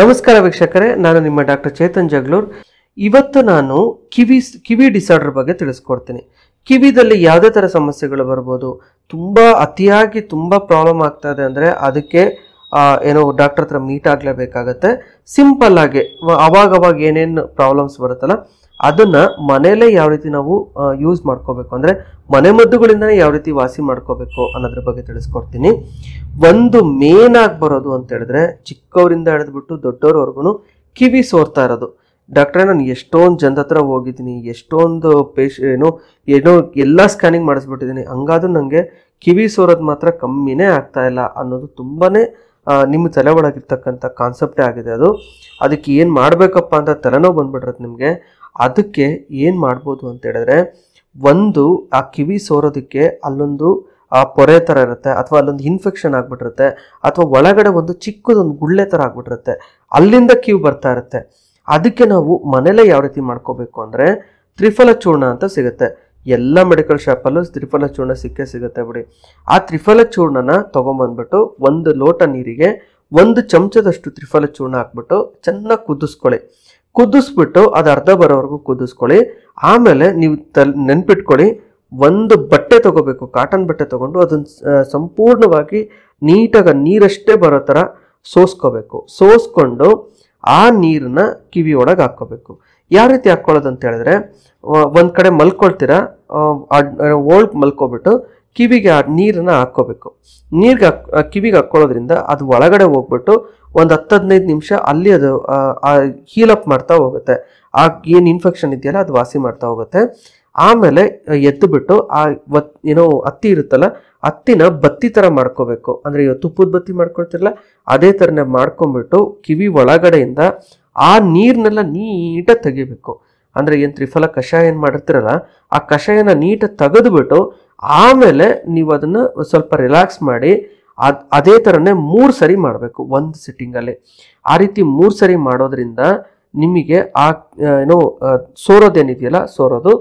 ನಮಸ್ಕಾರ ವೀಕ್ಷಕರೇ ನಾನು ನಿಮ್ಮ ಡಾಕ್ಟರ್ ಚೇತನ್ ಜಗ್ಲೂರ್ ಇವತ್ತು ನಾನು ಕಿವಿ ಕಿವಿ ಡಿಸಾರ್ಡರ್ ಬಗ್ಗೆ ತಿಳಿಸ್ಕೊಡ್ತೀನಿ ಕಿವಿದಲ್ಲಿ ಯಾವುದೇ ಥರ ಸಮಸ್ಯೆಗಳು ಬರ್ಬೋದು ತುಂಬ ಅತಿಯಾಗಿ ತುಂಬ ಪ್ರಾಬ್ಲಮ್ ಆಗ್ತಾ ಇದೆ ಅಂದರೆ ಅದಕ್ಕೆ ಏನೋ ಡಾಕ್ಟರ್ ಹತ್ರ ಮೀಟ್ ಆಗಲೇಬೇಕಾಗತ್ತೆ ಸಿಂಪಲ್ ಆಗಿ ಅವಾಗವಾಗ ಏನೇನು ಪ್ರಾಬ್ಲಮ್ಸ್ ಬರುತ್ತಲ್ಲ ಅದನ್ನು ಮನೆಯಲ್ಲೇ ಯಾವ ರೀತಿ ನಾವು ಯೂಸ್ ಮಾಡ್ಕೋಬೇಕು ಅಂದರೆ ಮದ್ದುಗಳಿಂದನೇ ಯಾವ ರೀತಿ ವಾಸಿ ಮಾಡ್ಕೋಬೇಕು ಅನ್ನೋದ್ರ ಬಗ್ಗೆ ತಿಳಿಸ್ಕೊಡ್ತೀನಿ ಒಂದು ಮೇನ್ ಆಗಿ ಬರೋದು ಅಂತ ಹೇಳಿದ್ರೆ ಚಿಕ್ಕವರಿಂದ ಹಿಡಿದ್ಬಿಟ್ಟು ದೊಡ್ಡವ್ರವರೆಗೂ ಕಿವಿ ಸೋರ್ತಾ ಇರೋದು ಡಾಕ್ಟ್ರೆ ನಾನು ಎಷ್ಟೊಂದು ಜನದ ಹತ್ರ ಹೋಗಿದ್ದೀನಿ ಎಷ್ಟೊಂದು ಪೇಶ್ ಏನು ಏನೋ ಎಲ್ಲ ಸ್ಕ್ಯಾನಿಂಗ್ ಮಾಡಿಸ್ಬಿಟ್ಟಿದ್ದೀನಿ ಹಂಗಾದ್ರೂ ನನಗೆ ಕಿವಿ ಸೋರೋದು ಮಾತ್ರ ಕಮ್ಮಿನೇ ಆಗ್ತಾ ಇಲ್ಲ ಅನ್ನೋದು ತುಂಬಾ ನಿಮ್ಮ ತಲೆ ಒಳಗಿರ್ತಕ್ಕಂಥ ಕಾನ್ಸೆಪ್ಟೇ ಆಗಿದೆ ಅದು ಅದಕ್ಕೆ ಏನು ಮಾಡಬೇಕಪ್ಪ ಅಂತ ತಲೆನೋವು ಬಂದ್ಬಿಡ್ರತ್ತೆ ನಿಮಗೆ ಅದಕ್ಕೆ ಏನು ಮಾಡ್ಬೋದು ಅಂತ ಹೇಳಿದ್ರೆ ಒಂದು ಆ ಕಿವಿ ಸೋರೋದಕ್ಕೆ ಅಲ್ಲೊಂದು ಆ ಪೊರೆ ಥರ ಇರುತ್ತೆ ಅಥವಾ ಅಲ್ಲೊಂದು ಇನ್ಫೆಕ್ಷನ್ ಆಗಿಬಿಟ್ಟಿರುತ್ತೆ ಅಥವಾ ಒಳಗಡೆ ಒಂದು ಚಿಕ್ಕದೊಂದು ಗುಳ್ಳೆ ಥರ ಆಗಿಬಿಟ್ಟಿರುತ್ತೆ ಅಲ್ಲಿಂದ ಕಿವಿ ಬರ್ತಾ ಇರುತ್ತೆ ಅದಕ್ಕೆ ನಾವು ಮನೇಲೇ ಯಾವ ರೀತಿ ಮಾಡ್ಕೋಬೇಕು ಅಂದರೆ ತ್ರಿಫಲ ಚೂರ್ಣ ಅಂತ ಸಿಗುತ್ತೆ ಎಲ್ಲ ಮೆಡಿಕಲ್ ಶಾಪಲ್ಲೂ ತ್ರಿಫಲ ಚೂರ್ಣ ಸಿಕ್ಕೇ ಸಿಗುತ್ತೆ ಬಿಡಿ ಆ ತ್ರಿಫಲ ಚೂರ್ಣನ ತೊಗೊಂಬಂದ್ಬಿಟ್ಟು ಒಂದು ಲೋಟ ನೀರಿಗೆ ಒಂದು ಚಮಚದಷ್ಟು ತ್ರಿಫಲ ಚೂರ್ಣ ಹಾಕ್ಬಿಟ್ಟು ಚೆನ್ನಾಗಿ ಕುದಿಸ್ಕೊಳ್ಳಿ ಕುದಿಸ್ಬಿಟ್ಟು ಅದು ಅರ್ಧ ಬರೋವರೆಗೂ ಕುದಿಸ್ಕೊಳ್ಳಿ ಆಮೇಲೆ ನೀವು ತಲ್ ನೆನ್ಪಿಟ್ಕೊಳ್ಳಿ ಒಂದು ಬಟ್ಟೆ ತಗೋಬೇಕು ಕಾಟನ್ ಬಟ್ಟೆ ತಗೊಂಡು ಅದನ್ನು ಸಂಪೂರ್ಣವಾಗಿ ನೀಟಾಗಿ ನೀರಷ್ಟೇ ಬರೋ ಥರ ಸೋಸ್ಕೋಬೇಕು ಸೋಸ್ಕೊಂಡು ಆ ನೀರನ್ನ ಕಿವಿ ಒಳಗೆ ಹಾಕ್ಕೋಬೇಕು ಯಾವ ರೀತಿ ಹಾಕ್ಕೊಳ್ಳೋದು ಅಂತ ಹೇಳಿದ್ರೆ ಒಂದು ಕಡೆ ಮಲ್ಕೊಳ್ತೀರಾ ಓಲ್ಡ್ ಮಲ್ಕೊಬಿಟ್ಟು ಕಿವಿಗೆ ಆ ನೀರನ್ನು ಹಾಕ್ಕೋಬೇಕು ನೀರಿಗೆ ಹಾಕ್ ಕಿವಿಗೆ ಹಾಕ್ಕೊಳ್ಳೋದ್ರಿಂದ ಅದು ಒಳಗಡೆ ಹೋಗ್ಬಿಟ್ಟು ಒಂದು ಹತ್ತು ಹದಿನೈದು ನಿಮಿಷ ಅಲ್ಲಿ ಅದು ಹೀಲ್ ಅಪ್ ಮಾಡ್ತಾ ಹೋಗುತ್ತೆ ಆ ಏನು ಇನ್ಫೆಕ್ಷನ್ ಇದೆಯಲ್ಲ ಅದು ವಾಸಿ ಮಾಡ್ತಾ ಹೋಗುತ್ತೆ ಆಮೇಲೆ ಎದ್ದು ಬಿಟ್ಟು ಆ ಒತ್ ಏನೋ ಹತ್ತಿ ಇರುತ್ತಲ್ಲ ಹತ್ತಿನ ಬತ್ತಿ ಥರ ಮಾಡ್ಕೋಬೇಕು ಅಂದರೆ ಇವಾಗ ತುಪ್ಪದ ಬತ್ತಿ ಮಾಡ್ಕೊಳ್ತಿರಲ್ಲ ಅದೇ ಥರನೇ ಮಾಡ್ಕೊಂಬಿಟ್ಟು ಕಿವಿ ಒಳಗಡೆಯಿಂದ ಆ ನೀರನ್ನೆಲ್ಲ ನೀಟಾಗಿ ತೆಗಿಬೇಕು ಅಂದರೆ ಏನು ತ್ರಿಫಲ ಕಷಾಯ ಏನು ಮಾಡಿರ್ತೀರಲ್ಲ ಆ ಕಷಾಯನ ನೀಟಾಗಿ ತೆಗೆದುಬಿಟ್ಟು ಆಮೇಲೆ ನೀವು ಅದನ್ನು ಸ್ವಲ್ಪ ರಿಲ್ಯಾಕ್ಸ್ ಮಾಡಿ ಅದು ಅದೇ ಥರನೇ ಮೂರು ಸರಿ ಮಾಡಬೇಕು ಒಂದು ಸಿಟ್ಟಿಂಗಲ್ಲಿ ಆ ರೀತಿ ಮೂರು ಸರಿ ಮಾಡೋದ್ರಿಂದ ನಿಮಗೆ ಆ ಏನೋ ಸೋರೋದೇನಿದೆಯಲ್ಲ ಸೋರೋದು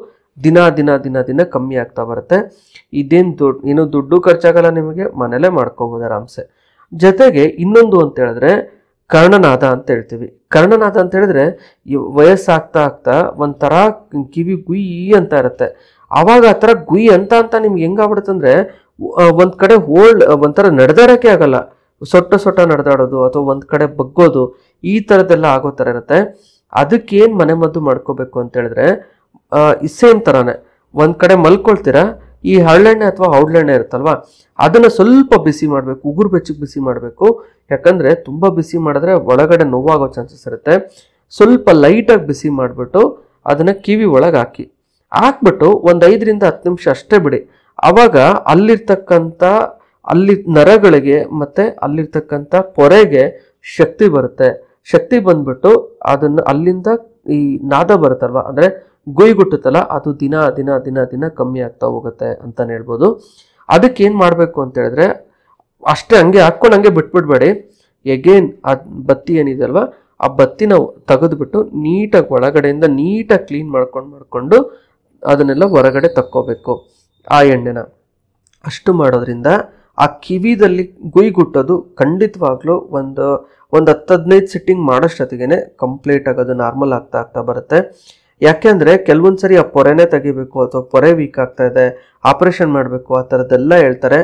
ದಿನ ದಿನ ದಿನ ದಿನ ಕಮ್ಮಿ ಆಗ್ತಾ ಬರುತ್ತೆ ಇದೇನು ದುಡ್ಡು ಏನು ದುಡ್ಡು ಖರ್ಚಾಗಲ್ಲ ನಿಮಗೆ ಮನೇಲೇ ಮಾಡ್ಕೋಬೋದು ಆರಾಮ್ಸೆ ಜೊತೆಗೆ ಇನ್ನೊಂದು ಅಂತ ಹೇಳಿದ್ರೆ ಕರ್ಣನಾದ ಅಂತ ಹೇಳ್ತೀವಿ ಕರ್ಣನಾದ ಅಂತ ಹೇಳಿದ್ರೆ ವಯಸ್ಸಾಗ್ತಾ ಆಗ್ತಾ ಒಂಥರ ಕಿವಿ ಗುಯಿ ಅಂತ ಇರುತ್ತೆ ಆವಾಗ ಆ ಥರ ಗುಯಿ ಅಂತ ಅಂತ ನಿಮ್ಗೆ ಹೆಂಗಾಗ್ಬಿಡುತ್ತೆ ಅಂದ್ರೆ ಒಂದು ಕಡೆ ಹೋಲ್ಡ್ ಒಂಥರ ನಡೆದಾಡೋಕ್ಕೆ ಆಗಲ್ಲ ಸೊಟ್ಟ ಸೊಟ್ಟ ನಡೆದಾಡೋದು ಅಥವಾ ಒಂದು ಕಡೆ ಬಗ್ಗೋದು ಈ ಥರದ್ದೆಲ್ಲ ಆಗೋ ಥರ ಇರುತ್ತೆ ಅದಕ್ಕೇನು ಮನೆಮದ್ದು ಮಾಡ್ಕೋಬೇಕು ಅಂತ ಹೇಳಿದ್ರೆ ಸೇಮ್ ಥರನೇ ಒಂದು ಕಡೆ ಮಲ್ಕೊಳ್ತೀರಾ ಈ ಹಳ್ಳೆಣ್ಣೆ ಅಥವಾ ಔಡ್ಲೆಣ್ಣೆ ಇರುತ್ತಲ್ವಾ ಅದನ್ನು ಸ್ವಲ್ಪ ಬಿಸಿ ಮಾಡಬೇಕು ಉಗುರು ಬೆಚ್ಚಗೆ ಬಿಸಿ ಮಾಡಬೇಕು ಯಾಕಂದರೆ ತುಂಬ ಬಿಸಿ ಮಾಡಿದ್ರೆ ಒಳಗಡೆ ನೋವಾಗೋ ಚಾನ್ಸಸ್ ಇರುತ್ತೆ ಸ್ವಲ್ಪ ಲೈಟಾಗಿ ಬಿಸಿ ಮಾಡಿಬಿಟ್ಟು ಅದನ್ನು ಕಿವಿ ಒಳಗೆ ಹಾಕಿ ಹಾಕ್ಬಿಟ್ಟು ಒಂದು ಐದರಿಂದ ಹತ್ತು ನಿಮಿಷ ಅಷ್ಟೇ ಬಿಡಿ ಆವಾಗ ಅಲ್ಲಿರ್ತಕ್ಕಂಥ ಅಲ್ಲಿ ನರಗಳಿಗೆ ಮತ್ತು ಅಲ್ಲಿರ್ತಕ್ಕಂಥ ಪೊರೆಗೆ ಶಕ್ತಿ ಬರುತ್ತೆ ಶಕ್ತಿ ಬಂದ್ಬಿಟ್ಟು ಅದನ್ನು ಅಲ್ಲಿಂದ ಈ ನಾದ ಬರುತ್ತಲ್ವ ಅಂದರೆ ಗುಯ್ಗುಟ್ಟುತ್ತಲ್ಲ ಅದು ದಿನ ದಿನ ದಿನ ದಿನ ಕಮ್ಮಿ ಆಗ್ತಾ ಹೋಗುತ್ತೆ ಅಂತಲೇ ಹೇಳ್ಬೋದು ಅದಕ್ಕೆ ಏನು ಮಾಡಬೇಕು ಅಂತ ಹೇಳಿದ್ರೆ ಅಷ್ಟೇ ಹಂಗೆ ಹಾಕ್ಕೊಂಡು ಹಂಗೆ ಬಿಟ್ಬಿಡ್ಬೇಡಿ ಎಗೇನ್ ಆ ಬತ್ತಿ ಏನಿದೆ ಅಲ್ವಾ ಆ ಬತ್ತಿನ ತೆಗೆದುಬಿಟ್ಟು ನೀಟಾಗಿ ಒಳಗಡೆಯಿಂದ ನೀಟಾಗಿ ಕ್ಲೀನ್ ಮಾಡ್ಕೊಂಡು ಮಾಡಿಕೊಂಡು ಅದನ್ನೆಲ್ಲ ಹೊರಗಡೆ ತಕ್ಕೋಬೇಕು ಆ ಎಣ್ಣೆನ ಅಷ್ಟು ಮಾಡೋದ್ರಿಂದ ಆ ಕಿವಿದಲ್ಲಿ ಗುಯ್ಗುಟ್ಟೋದು ಖಂಡಿತವಾಗ್ಲೂ ಒಂದು ಒಂದು ಹತ್ತು ಹದಿನೈದು ಸಿಟ್ಟಿಂಗ್ ಮಾಡೋಷ್ಟೊತ್ತಿಗೆ ಕಂಪ್ಲೀಟಾಗಿ ಅದು ನಾರ್ಮಲ್ ಆಗ್ತಾ ಆಗ್ತಾ ಬರುತ್ತೆ ಯಾಕೆಂದರೆ ಕೆಲವೊಂದು ಸರಿ ಆ ಪೊರೆನೇ ತೆಗಿಬೇಕು ಅಥವಾ ಪೊರೆ ವೀಕ್ ಆಗ್ತಾ ಇದೆ ಆಪ್ರೇಷನ್ ಮಾಡಬೇಕು ಆ ಥರದ್ದೆಲ್ಲ ಹೇಳ್ತಾರೆ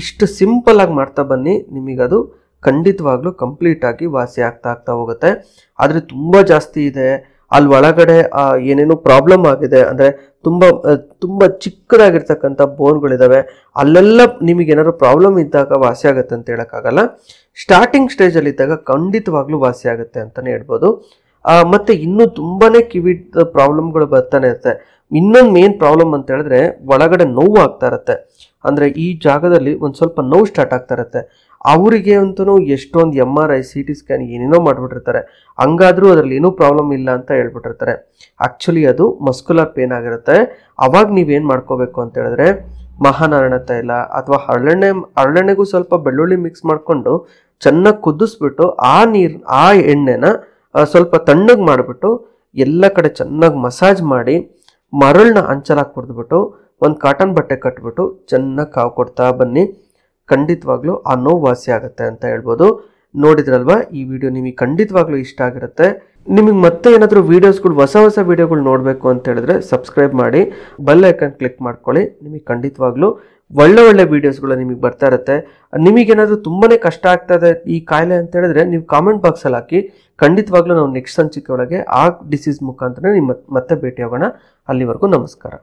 ಇಷ್ಟು ಸಿಂಪಲ್ ಆಗಿ ಮಾಡ್ತಾ ಬನ್ನಿ ನಿಮಗದು ಖಂಡಿತವಾಗ್ಲೂ ಕಂಪ್ಲೀಟಾಗಿ ವಾಸಿ ಆಗ್ತಾ ಆಗ್ತಾ ಹೋಗುತ್ತೆ ಆದರೆ ತುಂಬ ಜಾಸ್ತಿ ಇದೆ ಅಲ್ಲಿ ಒಳಗಡೆ ಏನೇನೋ ಪ್ರಾಬ್ಲಮ್ ಆಗಿದೆ ಅಂದರೆ ತುಂಬ ತುಂಬ ಚಿಕ್ಕದಾಗಿರ್ತಕ್ಕಂಥ ಬೋನ್ಗಳಿದ್ದಾವೆ ಅಲ್ಲೆಲ್ಲ ನಿಮಗೇನಾದ್ರು ಪ್ರಾಬ್ಲಮ್ ಇದ್ದಾಗ ವಾಸಿ ಆಗುತ್ತೆ ಅಂತ ಹೇಳೋಕ್ಕಾಗಲ್ಲ ಸ್ಟಾರ್ಟಿಂಗ್ ಸ್ಟೇಜಲ್ಲಿದ್ದಾಗ ಖಂಡಿತವಾಗ್ಲೂ ವಾಸಿ ಆಗುತ್ತೆ ಅಂತಲೇ ಹೇಳ್ಬೋದು ಮತ್ತೆ ಇನ್ನೂ ತುಂಬಾನೇ ಕಿವಿಡ್ ಪ್ರಾಬ್ಲಮ್ಗಳು ಬರ್ತಾನೆ ಇರುತ್ತೆ ಇನ್ನೊಂದು ಮೇನ್ ಪ್ರಾಬ್ಲಮ್ ಅಂತ ಹೇಳಿದ್ರೆ ಒಳಗಡೆ ನೋವು ಆಗ್ತಾ ಇರುತ್ತೆ ಅಂದರೆ ಈ ಜಾಗದಲ್ಲಿ ಒಂದು ಸ್ವಲ್ಪ ನೋವು ಸ್ಟಾರ್ಟ್ ಆಗ್ತಾ ಇರುತ್ತೆ ಅವರಿಗೆ ಅಂತೂ ಎಷ್ಟೊಂದು M R I C T scan ಏನೇನೋ ಮಾಡಿಬಿಟ್ಟಿರ್ತಾರೆ ಹಂಗಾದರೂ ಅದರಲ್ಲಿ ಏನೂ ಪ್ರಾಬ್ಲಮ್ ಇಲ್ಲ ಅಂತ ಹೇಳ್ಬಿಟ್ಟಿರ್ತಾರೆ ಆ್ಯಕ್ಚುಲಿ ಅದು ಮಸ್ಕುಲರ್ ಪೇನ್ ಆಗಿರುತ್ತೆ ಅವಾಗ ನೀವೇನು ಮಾಡ್ಕೋಬೇಕು ಅಂತ ಹೇಳಿದ್ರೆ ಮಹಾನಾರಾಯಣ ತೈಲ ಅಥವಾ ಹರಳೆಣ್ಣೆ ಹರಳೆಣ್ಣೆಗೂ ಸ್ವಲ್ಪ ಬೆಳ್ಳುಳ್ಳಿ ಮಿಕ್ಸ್ ಮಾಡಿಕೊಂಡು ಚೆನ್ನಾಗಿ ಕುದಿಸ್ಬಿಟ್ಟು ಆ ನೀರು ಆ ಎಣ್ಣೆನ ಸ್ವಲ್ಪ ತಣ್ಣಗೆ ಮಾಡಿಬಿಟ್ಟು ಎಲ್ಲ ಕಡೆ ಚೆನ್ನಾಗಿ ಮಸಾಜ್ ಮಾಡಿ ಮರಳನ್ನ ಹಾಕಿ ಕುಡಿದ್ಬಿಟ್ಟು ಒಂದು ಕಾಟನ್ ಬಟ್ಟೆ ಕಟ್ಬಿಟ್ಟು ಚೆನ್ನಾಗಿ ಕಾವು ಕೊಡ್ತಾ ಬನ್ನಿ ಖಂಡಿತವಾಗ್ಲೂ ಆ ನೋವು ವಾಸಿ ಆಗುತ್ತೆ ಅಂತ ಹೇಳ್ಬೋದು ನೋಡಿದ್ರಲ್ವಾ ಈ ವಿಡಿಯೋ ನಿಮಗೆ ಖಂಡಿತವಾಗ್ಲೂ ಇಷ್ಟ ಆಗಿರುತ್ತೆ ನಿಮಗೆ ಮತ್ತೆ ಏನಾದರೂ ವೀಡಿಯೋಸ್ಗಳು ಹೊಸ ಹೊಸ ವೀಡಿಯೋಗಳು ನೋಡಬೇಕು ಅಂತ ಹೇಳಿದ್ರೆ ಸಬ್ಸ್ಕ್ರೈಬ್ ಮಾಡಿ ಬೆಲ್ ಐಕನ್ ಕ್ಲಿಕ್ ಮಾಡ್ಕೊಳ್ಳಿ ನಿಮಗೆ ಖಂಡಿತವಾಗ್ಲೂ ಒಳ್ಳೆ ಒಳ್ಳೆ ವೀಡಿಯೋಸ್ಗಳು ನಿಮಗೆ ಬರ್ತಾ ಇರುತ್ತೆ ನಿಮಗೇನಾದರೂ ತುಂಬಾ ಕಷ್ಟ ಆಗ್ತದೆ ಈ ಕಾಯಿಲೆ ಅಂತ ಹೇಳಿದ್ರೆ ನೀವು ಕಾಮೆಂಟ್ ಬಾಕ್ಸಲ್ಲಿ ಹಾಕಿ ಖಂಡಿತವಾಗ್ಲೂ ನಾವು ನೆಕ್ಸ್ಟ್ ಸಂಚಿಕೆ ಒಳಗೆ ಆ ಡಿಸೀಸ್ ಮುಖಾಂತರ ನಿಮ್ಮ ಮತ್ತೆ ಭೇಟಿ ಆಗೋಣ ಅಲ್ಲಿವರೆಗೂ ನಮಸ್ಕಾರ